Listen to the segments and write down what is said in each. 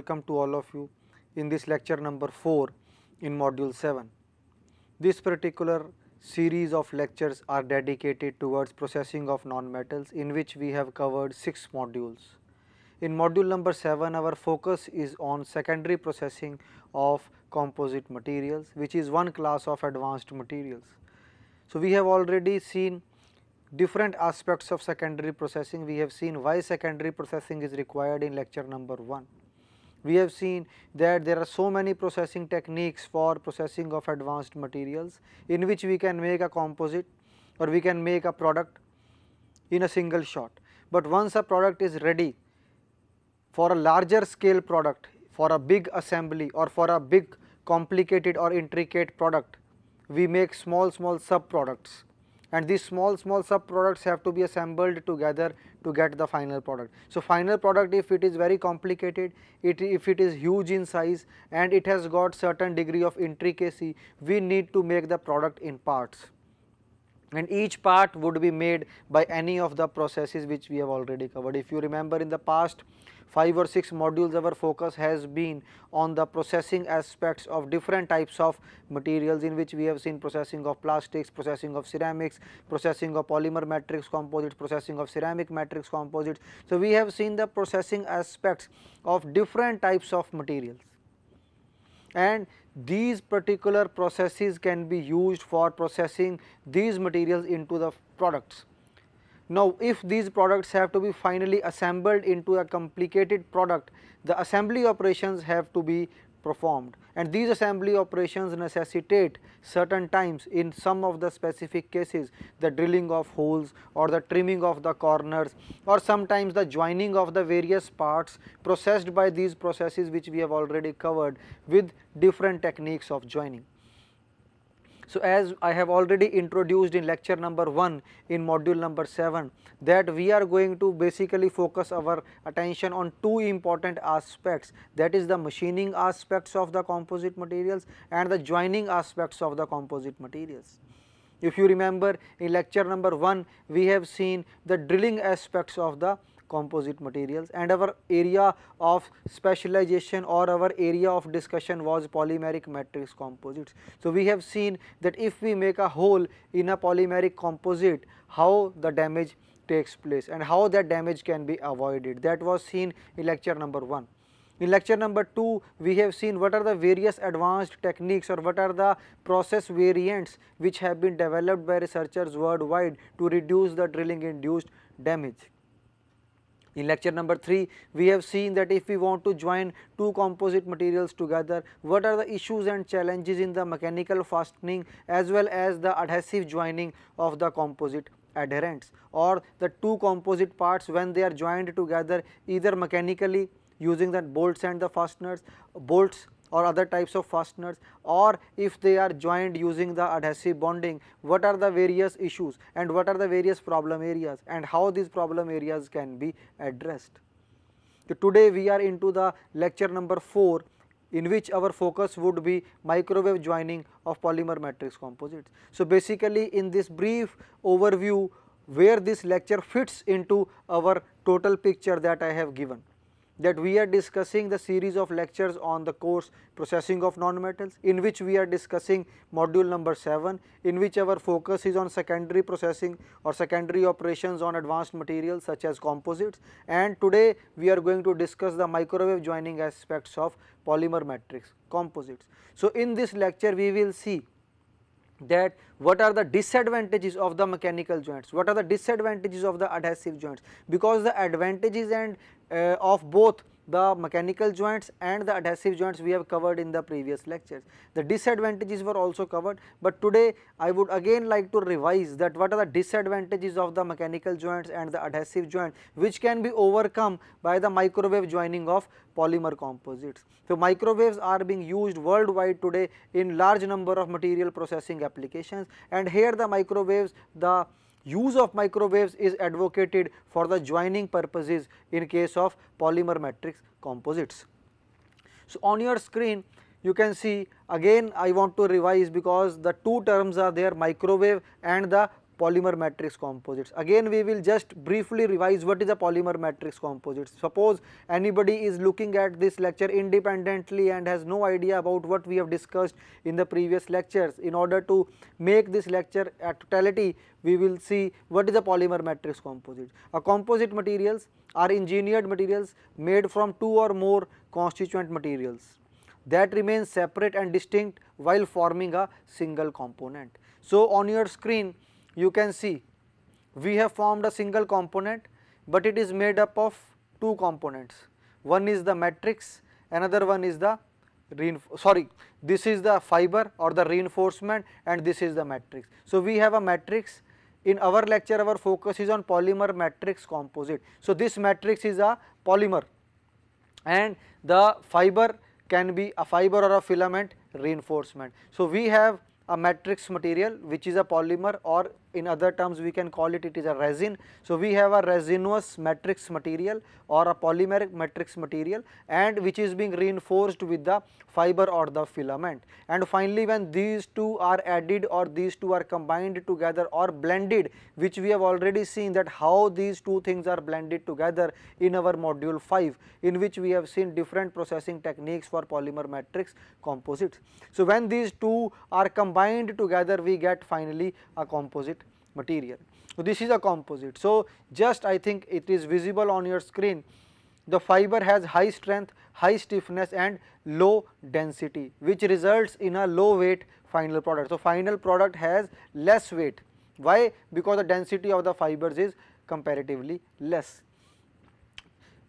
welcome to all of you in this lecture number 4 in module 7. This particular series of lectures are dedicated towards processing of nonmetals in which we have covered 6 modules. In module number 7 our focus is on secondary processing of composite materials which is one class of advanced materials. So, we have already seen different aspects of secondary processing. We have seen why secondary processing is required in lecture number 1. We have seen that there are so many processing techniques for processing of advanced materials in which we can make a composite or we can make a product in a single shot. But once a product is ready for a larger scale product, for a big assembly or for a big complicated or intricate product, we make small small sub products and these small small sub products have to be assembled together to get the final product. So, final product if it is very complicated, it if it is huge in size and it has got certain degree of intricacy, we need to make the product in parts and each part would be made by any of the processes which we have already covered. If you remember in the past 5 or 6 modules our focus has been on the processing aspects of different types of materials in which we have seen processing of plastics, processing of ceramics, processing of polymer matrix composites, processing of ceramic matrix composites. So, we have seen the processing aspects of different types of materials and these particular processes can be used for processing these materials into the products. Now, if these products have to be finally assembled into a complicated product, the assembly operations have to be performed and these assembly operations necessitate certain times in some of the specific cases the drilling of holes or the trimming of the corners or sometimes the joining of the various parts processed by these processes which we have already covered with different techniques of joining. So, as I have already introduced in lecture number 1 in module number 7 that we are going to basically focus our attention on two important aspects that is the machining aspects of the composite materials and the joining aspects of the composite materials. If you remember in lecture number 1 we have seen the drilling aspects of the composite materials and our area of specialization or our area of discussion was polymeric matrix composites. So, we have seen that if we make a hole in a polymeric composite, how the damage takes place and how that damage can be avoided that was seen in lecture number 1. In lecture number 2, we have seen what are the various advanced techniques or what are the process variants which have been developed by researchers worldwide to reduce the drilling induced damage. In lecture number 3, we have seen that if we want to join two composite materials together, what are the issues and challenges in the mechanical fastening as well as the adhesive joining of the composite adherents or the two composite parts when they are joined together either mechanically using the bolts and the fasteners, bolts or other types of fasteners or if they are joined using the adhesive bonding what are the various issues and what are the various problem areas and how these problem areas can be addressed. So, today we are into the lecture number 4 in which our focus would be microwave joining of polymer matrix composites. So, basically in this brief overview where this lecture fits into our total picture that I have given that we are discussing the series of lectures on the course processing of nonmetals in which we are discussing module number 7 in which our focus is on secondary processing or secondary operations on advanced materials such as composites and today we are going to discuss the microwave joining aspects of polymer matrix composites. So, in this lecture we will see that what are the disadvantages of the mechanical joints, what are the disadvantages of the adhesive joints because the advantages and uh, of both the mechanical joints and the adhesive joints we have covered in the previous lectures. The disadvantages were also covered, but today I would again like to revise that what are the disadvantages of the mechanical joints and the adhesive joint which can be overcome by the microwave joining of polymer composites. So, microwaves are being used worldwide today in large number of material processing applications and here the microwaves the use of microwaves is advocated for the joining purposes in case of polymer matrix composites. So, on your screen you can see again I want to revise because the two terms are there microwave and the polymer matrix composites. Again we will just briefly revise what is a polymer matrix composite. Suppose anybody is looking at this lecture independently and has no idea about what we have discussed in the previous lectures. In order to make this lecture a totality we will see what is a polymer matrix composite. A composite materials are engineered materials made from two or more constituent materials that remain separate and distinct while forming a single component. So, on your screen you can see we have formed a single component, but it is made up of two components. One is the matrix, another one is the sorry this is the fiber or the reinforcement and this is the matrix. So, we have a matrix in our lecture our focus is on polymer matrix composite. So, this matrix is a polymer and the fiber can be a fiber or a filament reinforcement. So, we have a matrix material which is a polymer or in other terms we can call it it is a resin. So, we have a resinous matrix material or a polymeric matrix material and which is being reinforced with the fiber or the filament. And finally, when these two are added or these two are combined together or blended which we have already seen that how these two things are blended together in our module 5 in which we have seen different processing techniques for polymer matrix composites. So, when these two are combined together we get finally a composite material. So, this is a composite. So, just I think it is visible on your screen the fiber has high strength, high stiffness and low density which results in a low weight final product. So, final product has less weight. Why? Because the density of the fibers is comparatively less.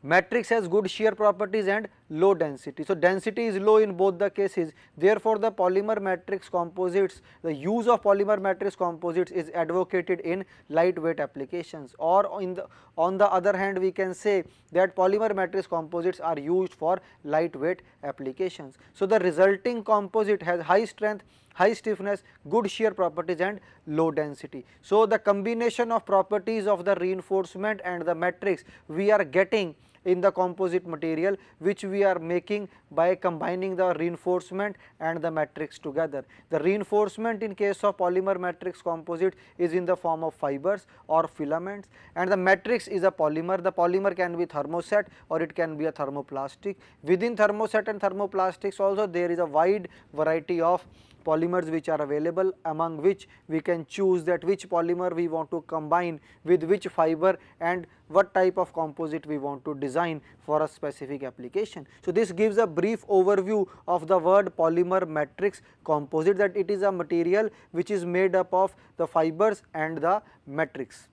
Matrix has good shear properties and low density. So, density is low in both the cases therefore, the polymer matrix composites the use of polymer matrix composites is advocated in lightweight applications or in the on the other hand we can say that polymer matrix composites are used for lightweight applications. So, the resulting composite has high strength high stiffness, good shear properties and low density. So, the combination of properties of the reinforcement and the matrix we are getting in the composite material which we are making by combining the reinforcement and the matrix together. The reinforcement in case of polymer matrix composite is in the form of fibers or filaments and the matrix is a polymer. The polymer can be thermoset or it can be a thermoplastic. Within thermoset and thermoplastics also there is a wide variety of polymers which are available among which we can choose that which polymer we want to combine with which fiber and what type of composite we want to design for a specific application. So, this gives a brief overview of the word polymer matrix composite that it is a material which is made up of the fibers and the matrix.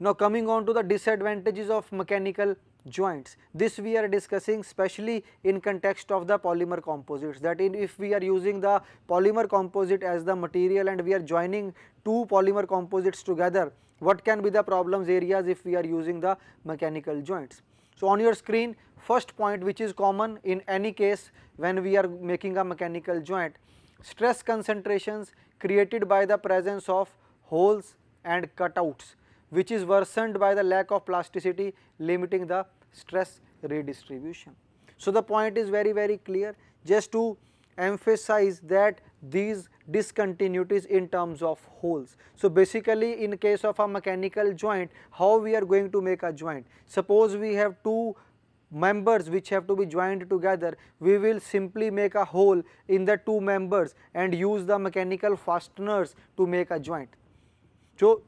Now, coming on to the disadvantages of mechanical joints. This we are discussing specially in context of the polymer composites that in if we are using the polymer composite as the material and we are joining two polymer composites together what can be the problems areas if we are using the mechanical joints. So, on your screen first point which is common in any case when we are making a mechanical joint stress concentrations created by the presence of holes and cutouts which is worsened by the lack of plasticity limiting the stress redistribution. So, the point is very very clear just to emphasize that these discontinuities in terms of holes. So, basically in case of a mechanical joint how we are going to make a joint. Suppose we have two members which have to be joined together we will simply make a hole in the two members and use the mechanical fasteners to make a joint. So,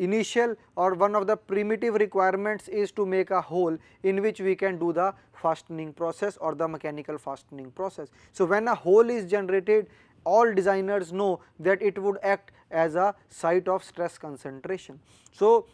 initial or one of the primitive requirements is to make a hole in which we can do the fastening process or the mechanical fastening process. So, when a hole is generated all designers know that it would act as a site of stress concentration. So,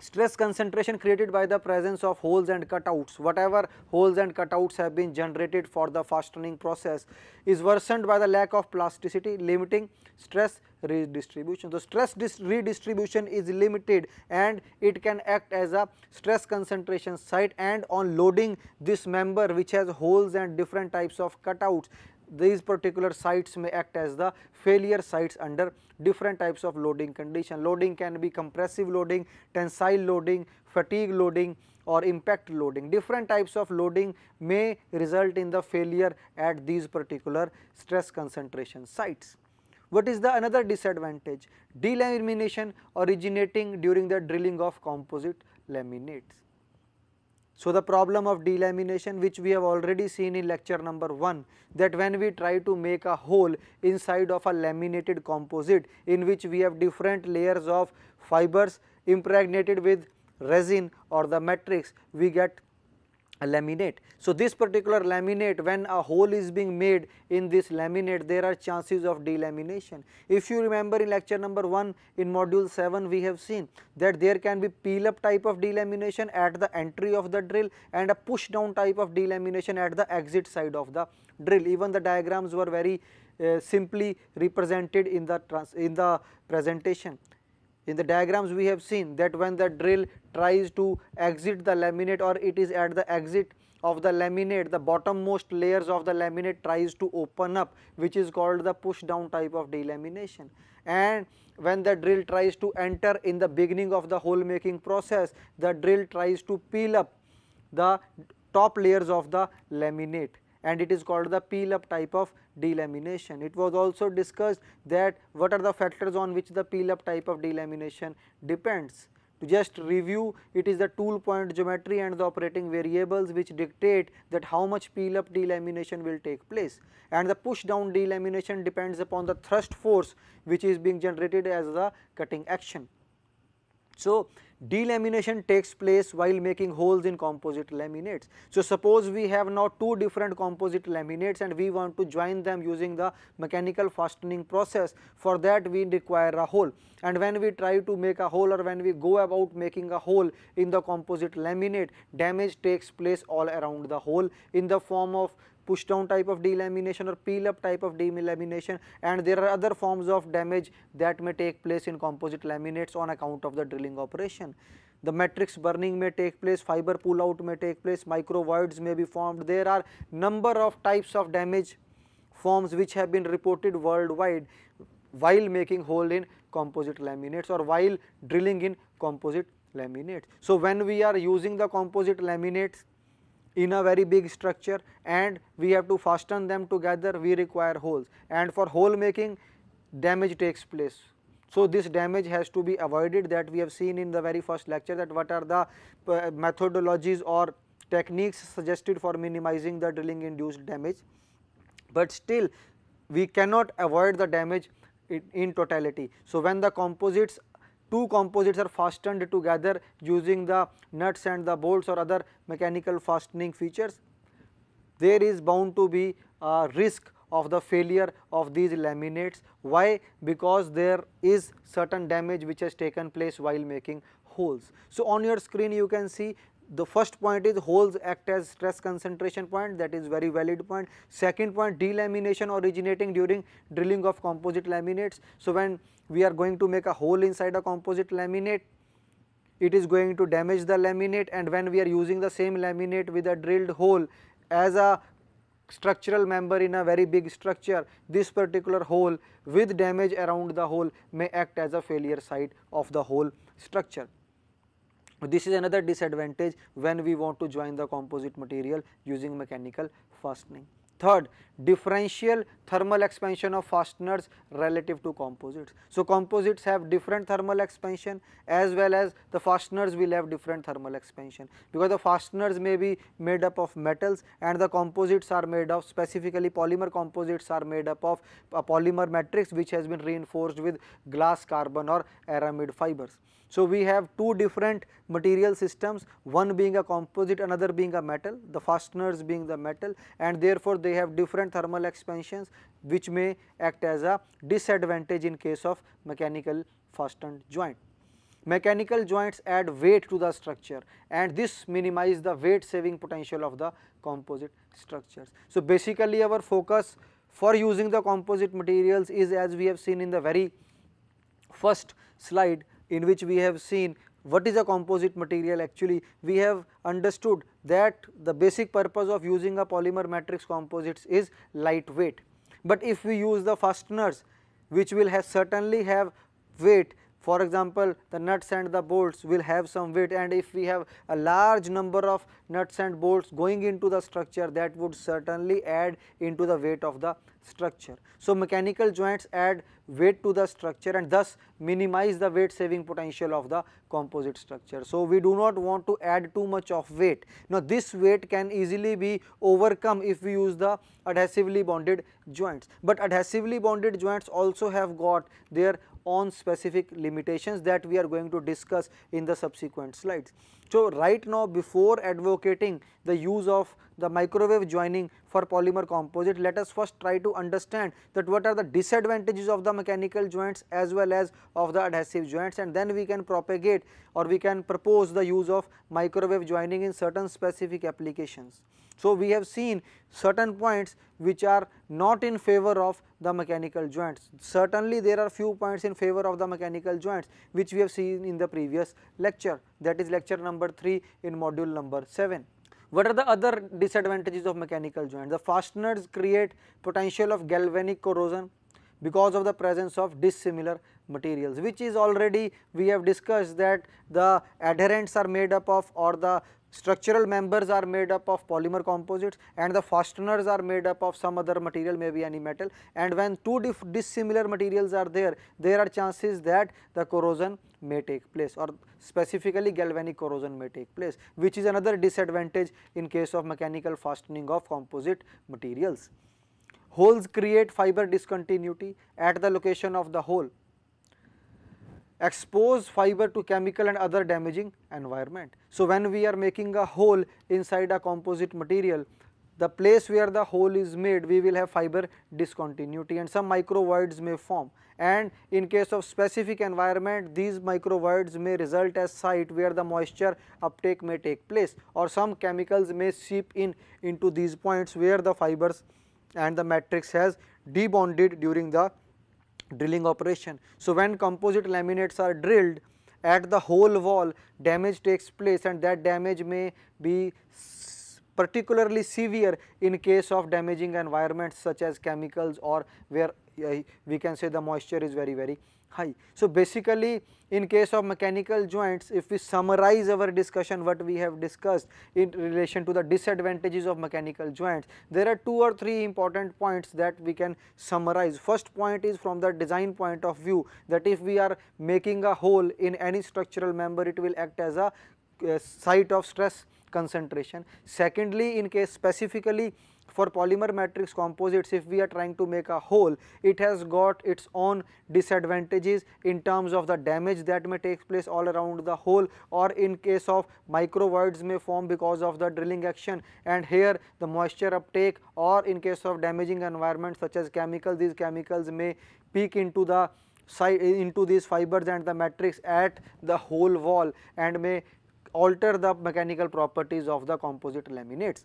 stress concentration created by the presence of holes and cutouts whatever holes and cutouts have been generated for the fastening process is worsened by the lack of plasticity limiting stress redistribution. So, stress redistribution is limited and it can act as a stress concentration site and on loading this member which has holes and different types of cutouts these particular sites may act as the failure sites under different types of loading condition. Loading can be compressive loading, tensile loading, fatigue loading or impact loading. Different types of loading may result in the failure at these particular stress concentration sites. What is the another disadvantage? Delamination originating during the drilling of composite laminates. So, the problem of delamination which we have already seen in lecture number 1 that when we try to make a hole inside of a laminated composite in which we have different layers of fibers impregnated with resin or the matrix we get a laminate. So, this particular laminate when a hole is being made in this laminate there are chances of delamination. If you remember in lecture number 1 in module 7 we have seen that there can be peel up type of delamination at the entry of the drill and a push down type of delamination at the exit side of the drill. Even the diagrams were very uh, simply represented in the in the presentation. In the diagrams we have seen that when the drill tries to exit the laminate or it is at the exit of the laminate, the bottommost layers of the laminate tries to open up which is called the push down type of delamination. And when the drill tries to enter in the beginning of the hole making process, the drill tries to peel up the top layers of the laminate and it is called the peel up type of delamination. It was also discussed that what are the factors on which the peel up type of delamination depends. To just review, it is the tool point geometry and the operating variables which dictate that how much peel up delamination will take place and the push down delamination depends upon the thrust force which is being generated as the cutting action. So, delamination takes place while making holes in composite laminates. So, suppose we have now two different composite laminates and we want to join them using the mechanical fastening process for that we require a hole and when we try to make a hole or when we go about making a hole in the composite laminate damage takes place all around the hole in the form of push down type of delamination or peel up type of delamination and there are other forms of damage that may take place in composite laminates on account of the drilling operation the matrix burning may take place, fiber pull out may take place, micro voids may be formed. There are number of types of damage forms which have been reported worldwide while making hole in composite laminates or while drilling in composite laminates. So, when we are using the composite laminates in a very big structure and we have to fasten them together we require holes and for hole making damage takes place. So, this damage has to be avoided that we have seen in the very first lecture that what are the uh, methodologies or techniques suggested for minimizing the drilling induced damage. But still we cannot avoid the damage in, in totality. So, when the composites two composites are fastened together using the nuts and the bolts or other mechanical fastening features, there is bound to be a risk of the failure of these laminates. Why? Because there is certain damage which has taken place while making holes. So, on your screen you can see the first point is holes act as stress concentration point that is very valid point. Second point delamination originating during drilling of composite laminates. So, when we are going to make a hole inside a composite laminate it is going to damage the laminate and when we are using the same laminate with a drilled hole as a structural member in a very big structure this particular hole with damage around the hole may act as a failure site of the whole structure. This is another disadvantage when we want to join the composite material using mechanical fastening. Third, differential thermal expansion of fasteners relative to composites. So, composites have different thermal expansion as well as the fasteners will have different thermal expansion because the fasteners may be made up of metals and the composites are made of specifically polymer composites are made up of a uh, polymer matrix which has been reinforced with glass carbon or aramid fibers. So, we have two different material systems one being a composite another being a metal the fasteners being the metal and therefore, they have different different thermal expansions which may act as a disadvantage in case of mechanical fastened joint. Mechanical joints add weight to the structure and this minimize the weight saving potential of the composite structures. So, basically our focus for using the composite materials is as we have seen in the very first slide in which we have seen what is a composite material actually we have understood that the basic purpose of using a polymer matrix composites is lightweight. But if we use the fasteners which will have certainly have weight for example, the nuts and the bolts will have some weight and if we have a large number of nuts and bolts going into the structure that would certainly add into the weight of the structure. So, mechanical joints add weight to the structure and thus minimize the weight saving potential of the composite structure. So, we do not want to add too much of weight. Now, this weight can easily be overcome if we use the adhesively bonded joints, but adhesively bonded joints also have got their on specific limitations that we are going to discuss in the subsequent slides. So, right now before advocating the use of the microwave joining for polymer composite, let us first try to understand that what are the disadvantages of the mechanical joints as well as of the adhesive joints and then we can propagate or we can propose the use of microwave joining in certain specific applications. So, we have seen certain points which are not in favor of the mechanical joints. Certainly, there are few points in favor of the mechanical joints which we have seen in the previous lecture that is lecture number 3 in module number 7. What are the other disadvantages of mechanical joints? The fasteners create potential of galvanic corrosion because of the presence of dissimilar materials which is already we have discussed that the adherents are made up of or the Structural members are made up of polymer composites and the fasteners are made up of some other material maybe any metal and when two dissimilar materials are there, there are chances that the corrosion may take place or specifically galvanic corrosion may take place which is another disadvantage in case of mechanical fastening of composite materials. Holes create fiber discontinuity at the location of the hole expose fiber to chemical and other damaging environment. So, when we are making a hole inside a composite material, the place where the hole is made we will have fiber discontinuity and some micro voids may form and in case of specific environment these micro voids may result as site where the moisture uptake may take place or some chemicals may seep in into these points where the fibers and the matrix has debonded during the drilling operation. So, when composite laminates are drilled at the whole wall damage takes place and that damage may be particularly severe in case of damaging environments such as chemicals or where uh, we can say the moisture is very very high. So, basically in case of mechanical joints if we summarize our discussion what we have discussed in relation to the disadvantages of mechanical joints there are two or three important points that we can summarize. First point is from the design point of view that if we are making a hole in any structural member it will act as a uh, site of stress concentration. Secondly in case specifically for polymer matrix composites if we are trying to make a hole, it has got its own disadvantages in terms of the damage that may take place all around the hole. or in case of micro voids may form because of the drilling action and here the moisture uptake or in case of damaging environment such as chemicals these chemicals may peak into the into these fibers and the matrix at the whole wall and may alter the mechanical properties of the composite laminates.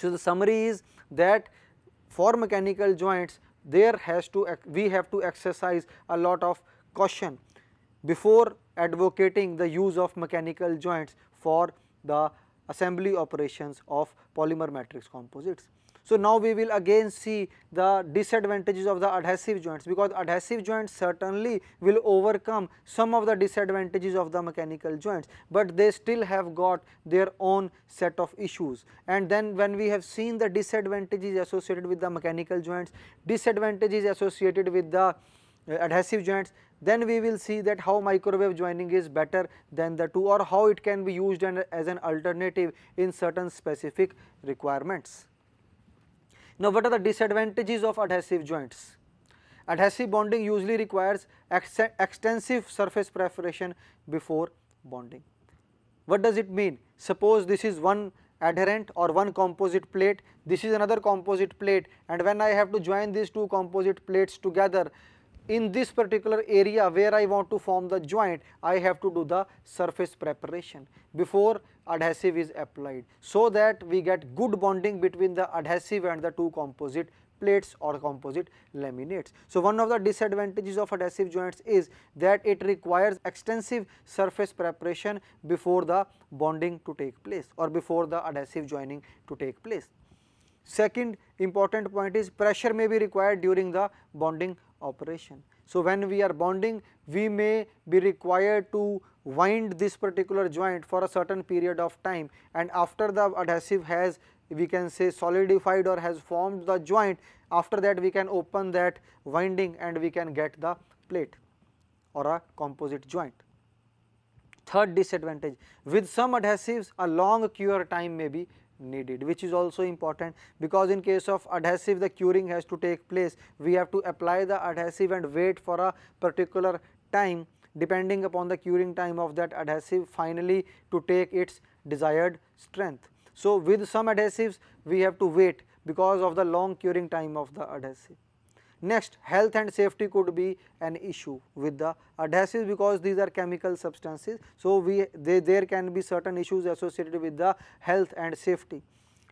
So, the summary is that for mechanical joints there has to we have to exercise a lot of caution before advocating the use of mechanical joints for the assembly operations of polymer matrix composites. So, now we will again see the disadvantages of the adhesive joints because adhesive joints certainly will overcome some of the disadvantages of the mechanical joints, but they still have got their own set of issues. And then when we have seen the disadvantages associated with the mechanical joints, disadvantages associated with the uh, adhesive joints, then we will see that how microwave joining is better than the two or how it can be used as an alternative in certain specific requirements. Now what are the disadvantages of adhesive joints? Adhesive bonding usually requires ex extensive surface preparation before bonding. What does it mean? Suppose this is one adherent or one composite plate, this is another composite plate and when I have to join these two composite plates together in this particular area where I want to form the joint, I have to do the surface preparation. Before adhesive is applied so that we get good bonding between the adhesive and the two composite plates or composite laminates. So, one of the disadvantages of adhesive joints is that it requires extensive surface preparation before the bonding to take place or before the adhesive joining to take place. Second important point is pressure may be required during the bonding operation. So, when we are bonding we may be required to wind this particular joint for a certain period of time and after the adhesive has we can say solidified or has formed the joint after that we can open that winding and we can get the plate or a composite joint. Third disadvantage with some adhesives a long cure time may be needed which is also important because in case of adhesive the curing has to take place we have to apply the adhesive and wait for a particular time depending upon the curing time of that adhesive finally to take its desired strength. So, with some adhesives we have to wait because of the long curing time of the adhesive. Next health and safety could be an issue with the adhesives because these are chemical substances. So, we they, there can be certain issues associated with the health and safety.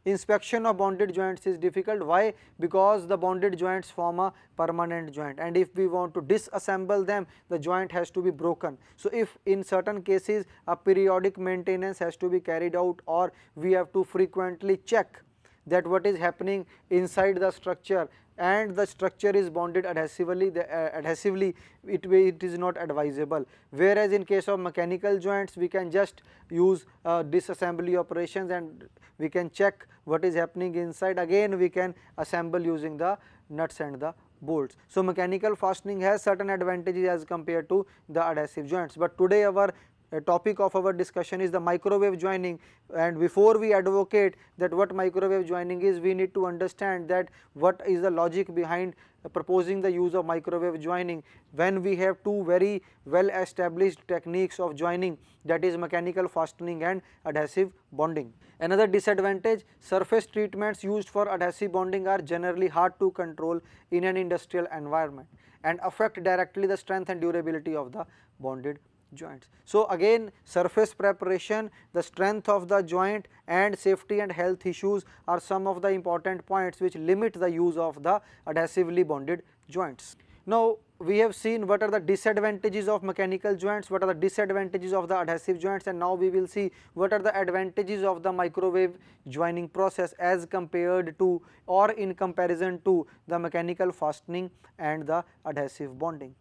Inspection of bonded joints is difficult. Why? Because the bonded joints form a permanent joint and if we want to disassemble them, the joint has to be broken. So, if in certain cases a periodic maintenance has to be carried out or we have to frequently check that what is happening inside the structure and the structure is bonded adhesively the, uh, adhesively it, it is not advisable whereas in case of mechanical joints we can just use uh, disassembly operations and we can check what is happening inside again we can assemble using the nuts and the bolts. So, mechanical fastening has certain advantages as compared to the adhesive joints, but today our topic of our discussion is the microwave joining and before we advocate that what microwave joining is we need to understand that what is the logic behind proposing the use of microwave joining when we have two very well established techniques of joining that is mechanical fastening and adhesive bonding. Another disadvantage surface treatments used for adhesive bonding are generally hard to control in an industrial environment and affect directly the strength and durability of the bonded joints. So, again surface preparation, the strength of the joint and safety and health issues are some of the important points which limit the use of the adhesively bonded joints. Now, we have seen what are the disadvantages of mechanical joints, what are the disadvantages of the adhesive joints and now we will see what are the advantages of the microwave joining process as compared to or in comparison to the mechanical fastening and the adhesive bonding.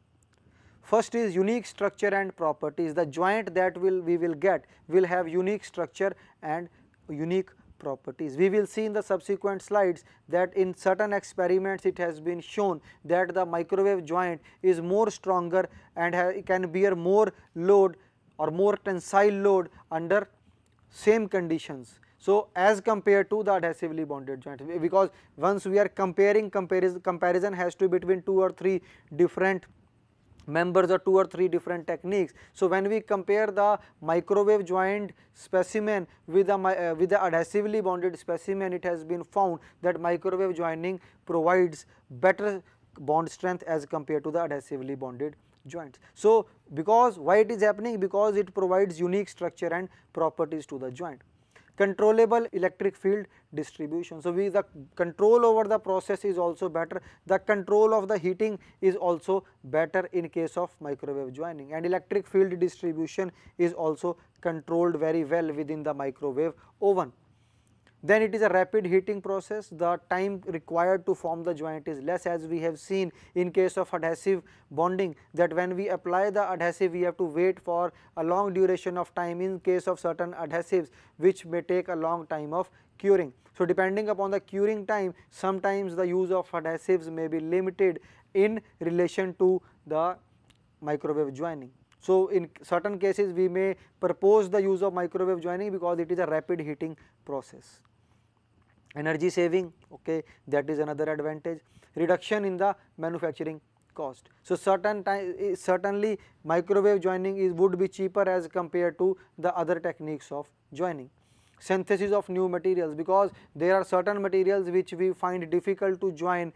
First is unique structure and properties. The joint that will we will get will have unique structure and unique properties. We will see in the subsequent slides that in certain experiments it has been shown that the microwave joint is more stronger and can bear more load or more tensile load under same conditions. So, as compared to the adhesively bonded joint because once we are comparing comparison, comparison has to be between two or three different Members the two or three different techniques. So when we compare the microwave joint specimen with a uh, with the adhesively bonded specimen, it has been found that microwave joining provides better bond strength as compared to the adhesively bonded joints. So because why it is happening? Because it provides unique structure and properties to the joint controllable electric field distribution. So, we the control over the process is also better, the control of the heating is also better in case of microwave joining and electric field distribution is also controlled very well within the microwave oven. Then it is a rapid heating process, the time required to form the joint is less as we have seen in case of adhesive bonding that when we apply the adhesive we have to wait for a long duration of time in case of certain adhesives which may take a long time of curing. So, depending upon the curing time sometimes the use of adhesives may be limited in relation to the microwave joining. So, in certain cases we may propose the use of microwave joining because it is a rapid heating process energy saving okay that is another advantage reduction in the manufacturing cost so certain time eh, certainly microwave joining is would be cheaper as compared to the other techniques of joining synthesis of new materials because there are certain materials which we find difficult to join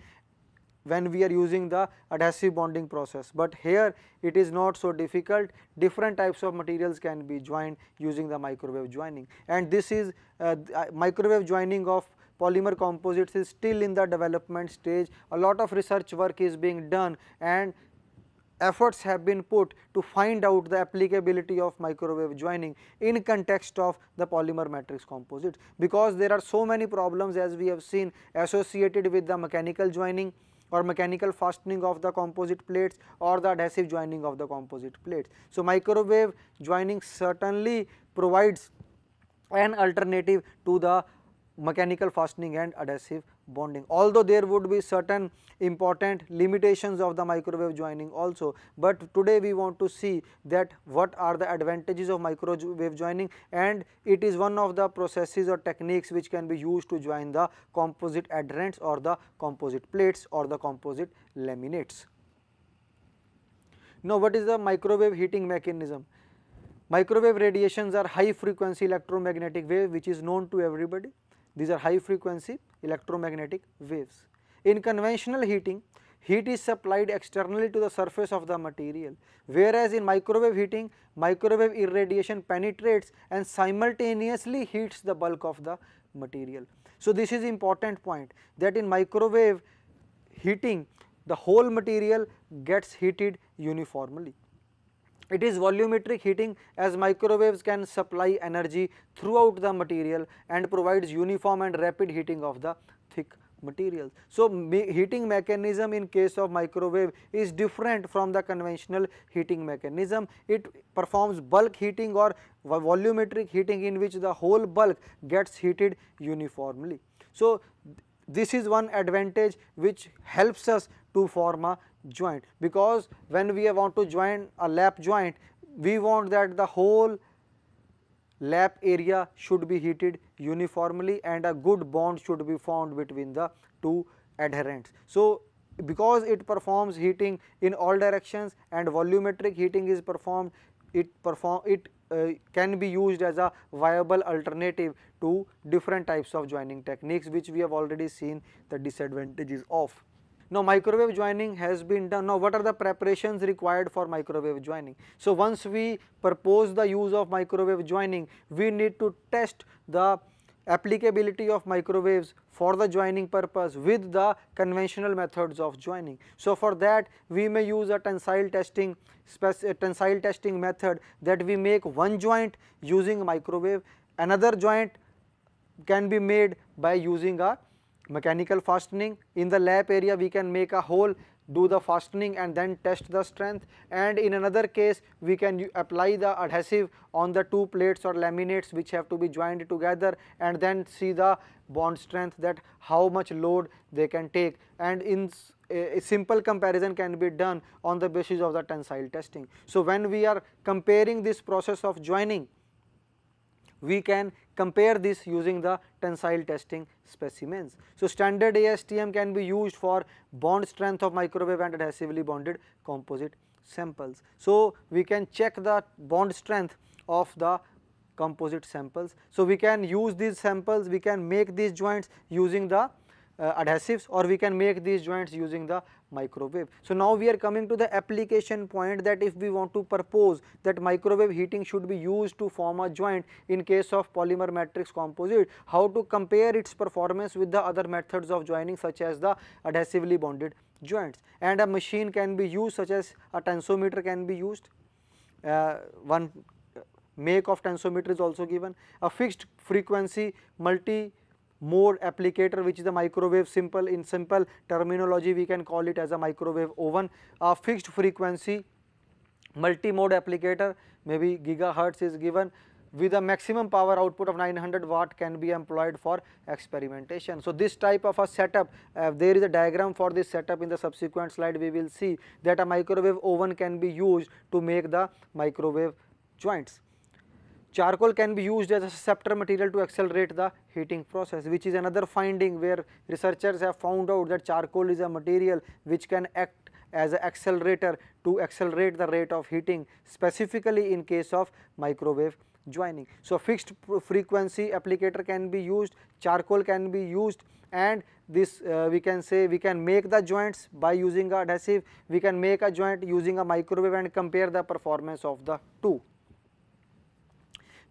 when we are using the adhesive bonding process but here it is not so difficult different types of materials can be joined using the microwave joining and this is uh, uh microwave joining of polymer composites is still in the development stage. A lot of research work is being done and efforts have been put to find out the applicability of microwave joining in context of the polymer matrix composites because there are so many problems as we have seen associated with the mechanical joining or mechanical fastening of the composite plates or the adhesive joining of the composite plates. So, microwave joining certainly provides an alternative to the mechanical fastening and adhesive bonding. Although there would be certain important limitations of the microwave joining also, but today we want to see that what are the advantages of microwave joining and it is one of the processes or techniques which can be used to join the composite adherents or the composite plates or the composite laminates. Now, what is the microwave heating mechanism? Microwave radiations are high frequency electromagnetic wave which is known to everybody these are high frequency electromagnetic waves. In conventional heating, heat is supplied externally to the surface of the material, whereas in microwave heating, microwave irradiation penetrates and simultaneously heats the bulk of the material. So, this is important point that in microwave heating, the whole material gets heated uniformly. It is volumetric heating as microwaves can supply energy throughout the material and provides uniform and rapid heating of the thick materials. So, me heating mechanism in case of microwave is different from the conventional heating mechanism. It performs bulk heating or volumetric heating in which the whole bulk gets heated uniformly. So, this is one advantage which helps us to form a joint because when we want to join a lap joint we want that the whole lap area should be heated uniformly and a good bond should be formed between the two adherents. So, because it performs heating in all directions and volumetric heating is performed it perform it uh, can be used as a viable alternative to different types of joining techniques which we have already seen the disadvantages of. Now microwave joining has been done. Now what are the preparations required for microwave joining? So once we propose the use of microwave joining, we need to test the applicability of microwaves for the joining purpose with the conventional methods of joining. So for that we may use a tensile testing tensile testing method that we make one joint using microwave, another joint can be made by using a mechanical fastening. In the lap area we can make a hole, do the fastening and then test the strength and in another case we can apply the adhesive on the two plates or laminates which have to be joined together and then see the bond strength that how much load they can take and in a, simple comparison can be done on the basis of the tensile testing. So, when we are comparing this process of joining we can compare this using the tensile testing specimens. So, standard ASTM can be used for bond strength of microwave and adhesively bonded composite samples. So, we can check the bond strength of the composite samples. So, we can use these samples, we can make these joints using the uh, adhesives or we can make these joints using the microwave. So, now we are coming to the application point that if we want to propose that microwave heating should be used to form a joint in case of polymer matrix composite, how to compare its performance with the other methods of joining such as the adhesively bonded joints and a machine can be used such as a tensometer can be used, uh, one uh, make of tensometer is also given, a fixed frequency multi more applicator which is a microwave simple in simple terminology we can call it as a microwave oven. A fixed frequency multi-mode applicator maybe gigahertz is given with a maximum power output of 900 watt can be employed for experimentation. So, this type of a setup uh, there is a diagram for this setup in the subsequent slide we will see that a microwave oven can be used to make the microwave joints. Charcoal can be used as a susceptor material to accelerate the heating process which is another finding where researchers have found out that charcoal is a material which can act as an accelerator to accelerate the rate of heating specifically in case of microwave joining. So, fixed frequency applicator can be used, charcoal can be used and this uh, we can say we can make the joints by using adhesive, we can make a joint using a microwave and compare the performance of the two.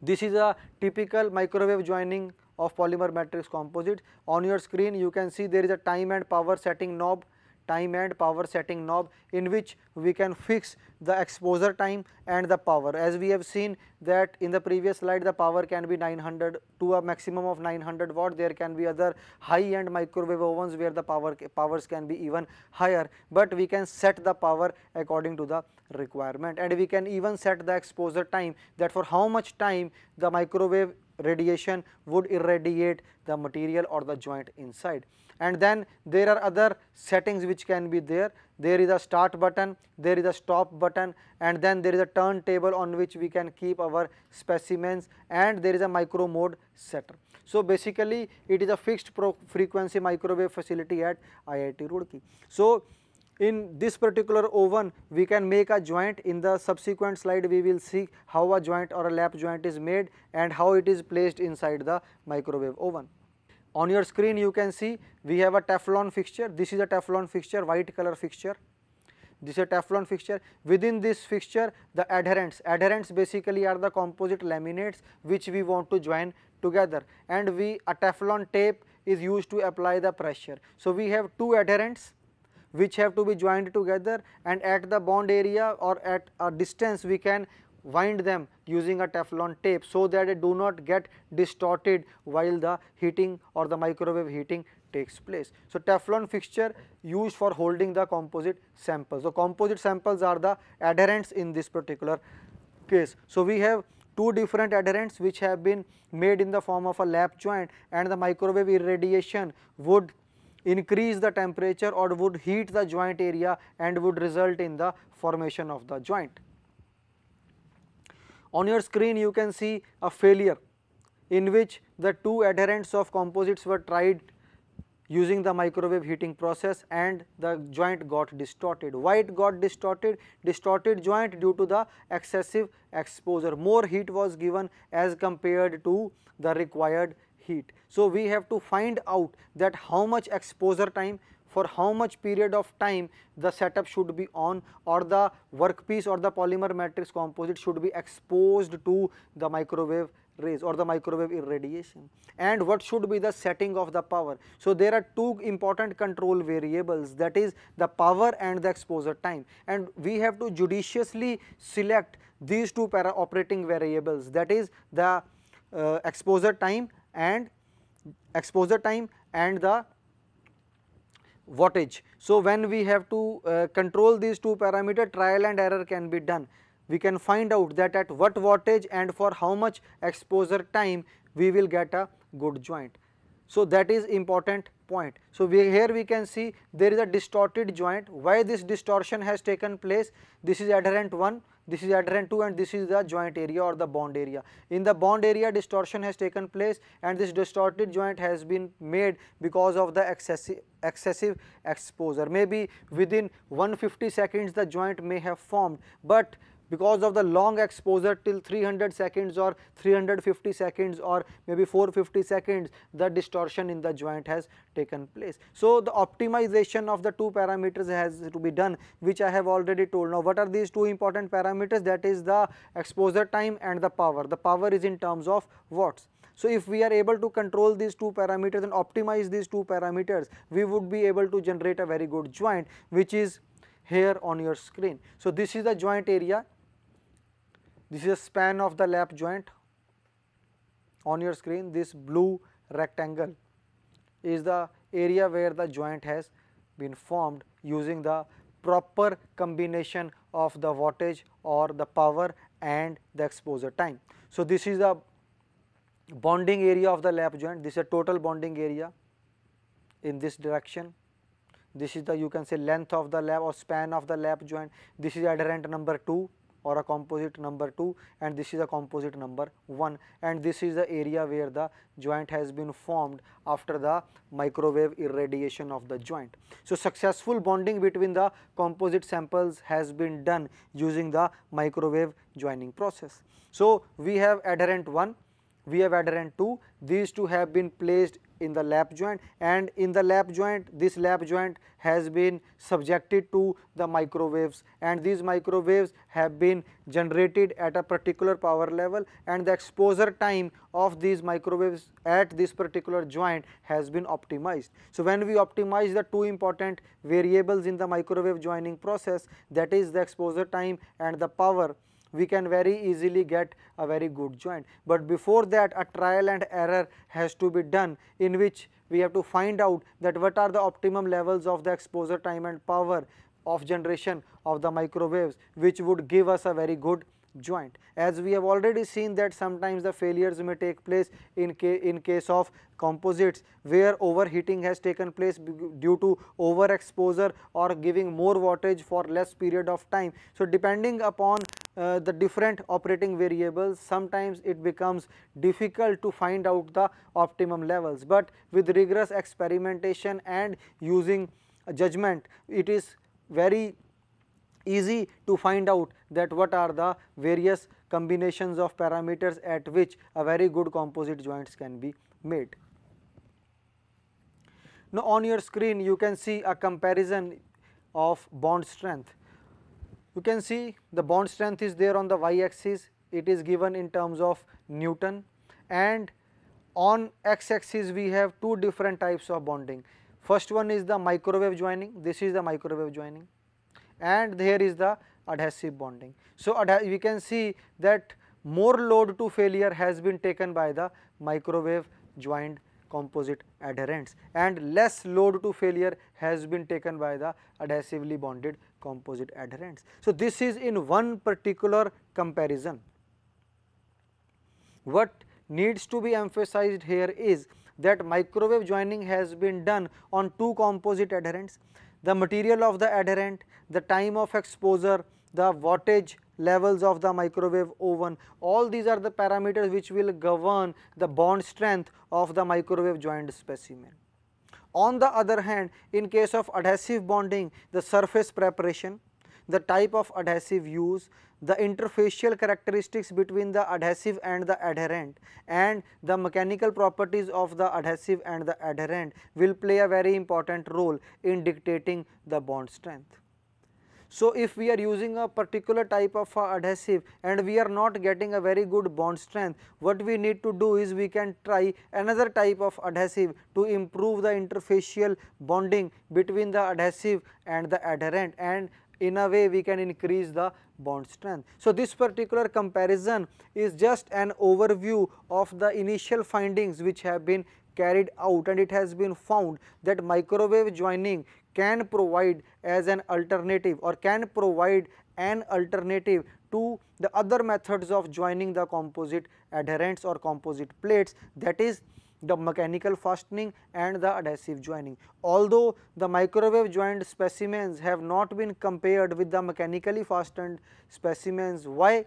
This is a typical microwave joining of polymer matrix composite. On your screen you can see there is a time and power setting knob time and power setting knob in which we can fix the exposure time and the power. As we have seen that in the previous slide the power can be 900 to a maximum of 900 watt there can be other high end microwave ovens where the power powers can be even higher, but we can set the power according to the requirement and we can even set the exposure time that for how much time the microwave radiation would irradiate the material or the joint inside and then there are other settings which can be there. There is a start button, there is a stop button and then there is a turntable on which we can keep our specimens and there is a micro mode setter. So, basically it is a fixed frequency microwave facility at IIT Roorkee. So, in this particular oven we can make a joint in the subsequent slide we will see how a joint or a lap joint is made and how it is placed inside the microwave oven. On your screen you can see we have a Teflon fixture, this is a Teflon fixture, white color fixture, this is a Teflon fixture. Within this fixture the adherents, adherents basically are the composite laminates which we want to join together and we a Teflon tape is used to apply the pressure. So, we have two adherents which have to be joined together and at the bond area or at a distance we can wind them using a Teflon tape so that they do not get distorted while the heating or the microwave heating takes place. So, Teflon fixture used for holding the composite samples. So, composite samples are the adherents in this particular case. So, we have two different adherents which have been made in the form of a lap joint and the microwave irradiation would increase the temperature or would heat the joint area and would result in the formation of the joint. On your screen you can see a failure in which the two adherents of composites were tried using the microwave heating process and the joint got distorted. Why it got distorted? Distorted joint due to the excessive exposure, more heat was given as compared to the required heat. So, we have to find out that how much exposure time for how much period of time the setup should be on or the workpiece or the polymer matrix composite should be exposed to the microwave rays or the microwave irradiation and what should be the setting of the power. So, there are two important control variables that is the power and the exposure time and we have to judiciously select these two para operating variables that is the uh, exposure time and exposure time and the wattage. So, when we have to uh, control these two parameter trial and error can be done. We can find out that at what wattage and for how much exposure time we will get a good joint. So, that is important point. So, we here we can see there is a distorted joint why this distortion has taken place this is adherent 1 this is adherent 2 and this is the joint area or the bond area. In the bond area distortion has taken place and this distorted joint has been made because of the excessive, excessive exposure. Maybe within 150 seconds the joint may have formed, but because of the long exposure till 300 seconds or 350 seconds or maybe 450 seconds the distortion in the joint has taken place. So, the optimization of the two parameters has to be done which I have already told. Now, what are these two important parameters that is the exposure time and the power. The power is in terms of watts. So, if we are able to control these two parameters and optimize these two parameters, we would be able to generate a very good joint which is here on your screen. So, this is the joint area this is a span of the lap joint on your screen this blue rectangle is the area where the joint has been formed using the proper combination of the wattage or the power and the exposure time. So, this is the bonding area of the lap joint this is a total bonding area in this direction this is the you can say length of the lap or span of the lap joint this is adherent number 2 or a composite number 2 and this is a composite number 1 and this is the area where the joint has been formed after the microwave irradiation of the joint. So, successful bonding between the composite samples has been done using the microwave joining process. So, we have adherent 1, we have adherent 2, these two have been placed in the lap joint and in the lap joint this lap joint has been subjected to the microwaves and these microwaves have been generated at a particular power level and the exposure time of these microwaves at this particular joint has been optimized. So, when we optimize the two important variables in the microwave joining process that is the exposure time and the power we can very easily get a very good joint. But before that a trial and error has to be done in which we have to find out that what are the optimum levels of the exposure time and power of generation of the microwaves which would give us a very good joint. As we have already seen that sometimes the failures may take place in, ca in case of composites where overheating has taken place due to overexposure or giving more wattage for less period of time. So, depending upon uh, the different operating variables sometimes it becomes difficult to find out the optimum levels, but with rigorous experimentation and using judgment it is very easy to find out that what are the various combinations of parameters at which a very good composite joints can be made. Now, on your screen you can see a comparison of bond strength you can see the bond strength is there on the y axis, it is given in terms of Newton and on x axis we have two different types of bonding. First one is the microwave joining, this is the microwave joining and there is the adhesive bonding. So, we can see that more load to failure has been taken by the microwave joined composite adherents and less load to failure has been taken by the adhesively bonded composite adherents. So, this is in one particular comparison. What needs to be emphasized here is that microwave joining has been done on two composite adherents, the material of the adherent, the time of exposure, the wattage levels of the microwave oven, all these are the parameters which will govern the bond strength of the microwave joined specimen. On the other hand, in case of adhesive bonding, the surface preparation, the type of adhesive used, the interfacial characteristics between the adhesive and the adherent and the mechanical properties of the adhesive and the adherent will play a very important role in dictating the bond strength. So, if we are using a particular type of uh, adhesive and we are not getting a very good bond strength, what we need to do is we can try another type of adhesive to improve the interfacial bonding between the adhesive and the adherent and in a way we can increase the bond strength. So, this particular comparison is just an overview of the initial findings which have been carried out and it has been found that microwave joining can provide as an alternative or can provide an alternative to the other methods of joining the composite adherents or composite plates that is the mechanical fastening and the adhesive joining. Although the microwave joined specimens have not been compared with the mechanically fastened specimens, why?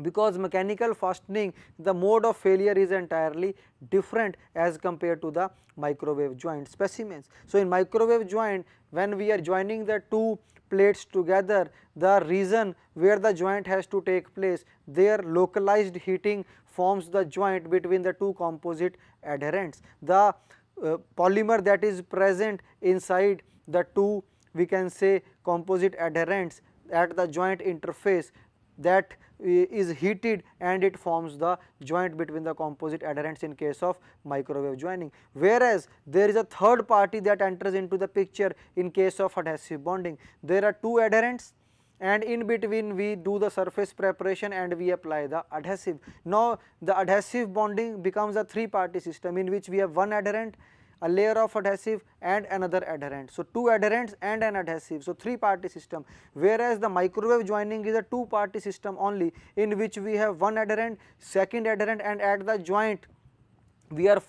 because mechanical fastening the mode of failure is entirely different as compared to the microwave joint specimens. So, in microwave joint when we are joining the two plates together the region where the joint has to take place their localized heating forms the joint between the two composite adherents. The uh, polymer that is present inside the two we can say composite adherents at the joint interface that is heated and it forms the joint between the composite adherents in case of microwave joining. Whereas, there is a third party that enters into the picture in case of adhesive bonding. There are two adherents and in between we do the surface preparation and we apply the adhesive. Now, the adhesive bonding becomes a three party system in which we have one adherent a layer of adhesive and another adherent. So, two adherents and an adhesive. So, three party system whereas the microwave joining is a two party system only in which we have one adherent, second adherent and at the joint we are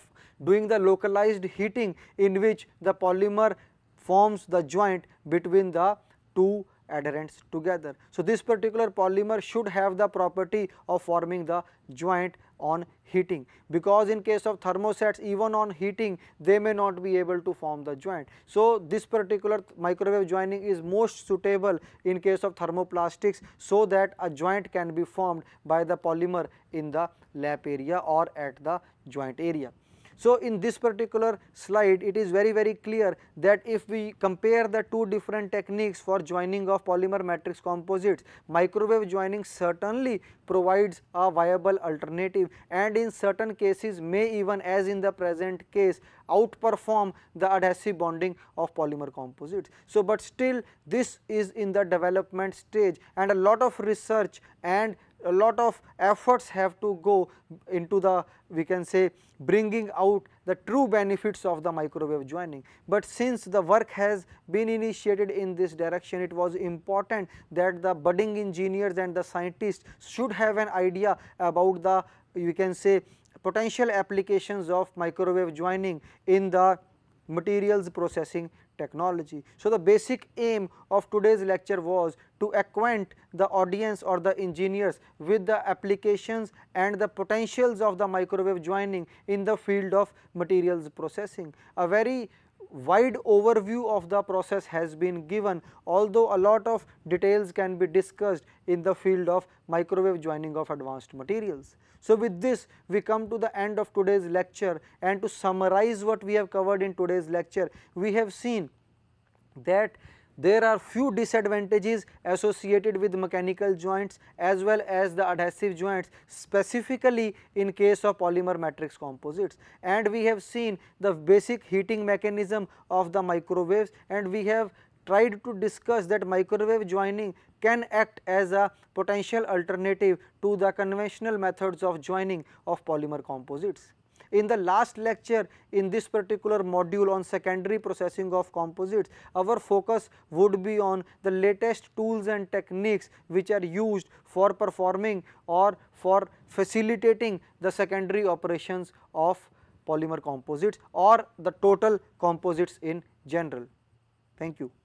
doing the localized heating in which the polymer forms the joint between the two adherents together. So, this particular polymer should have the property of forming the joint on heating because in case of thermosets even on heating they may not be able to form the joint. So, this particular microwave joining is most suitable in case of thermoplastics so that a joint can be formed by the polymer in the lap area or at the joint area. So, in this particular slide it is very very clear that if we compare the two different techniques for joining of polymer matrix composites microwave joining certainly provides a viable alternative and in certain cases may even as in the present case outperform the adhesive bonding of polymer composites. So, but still this is in the development stage and a lot of research and a lot of efforts have to go into the we can say bringing out the true benefits of the microwave joining. But since the work has been initiated in this direction, it was important that the budding engineers and the scientists should have an idea about the we can say potential applications of microwave joining in the materials processing technology. So, the basic aim of today's lecture was to acquaint the audience or the engineers with the applications and the potentials of the microwave joining in the field of materials processing. A very wide overview of the process has been given although a lot of details can be discussed in the field of microwave joining of advanced materials. So, with this we come to the end of today's lecture and to summarize what we have covered in today's lecture, we have seen that there are few disadvantages associated with mechanical joints as well as the adhesive joints specifically in case of polymer matrix composites and we have seen the basic heating mechanism of the microwaves and we have tried to discuss that microwave joining can act as a potential alternative to the conventional methods of joining of polymer composites. In the last lecture in this particular module on secondary processing of composites, our focus would be on the latest tools and techniques which are used for performing or for facilitating the secondary operations of polymer composites or the total composites in general. Thank you.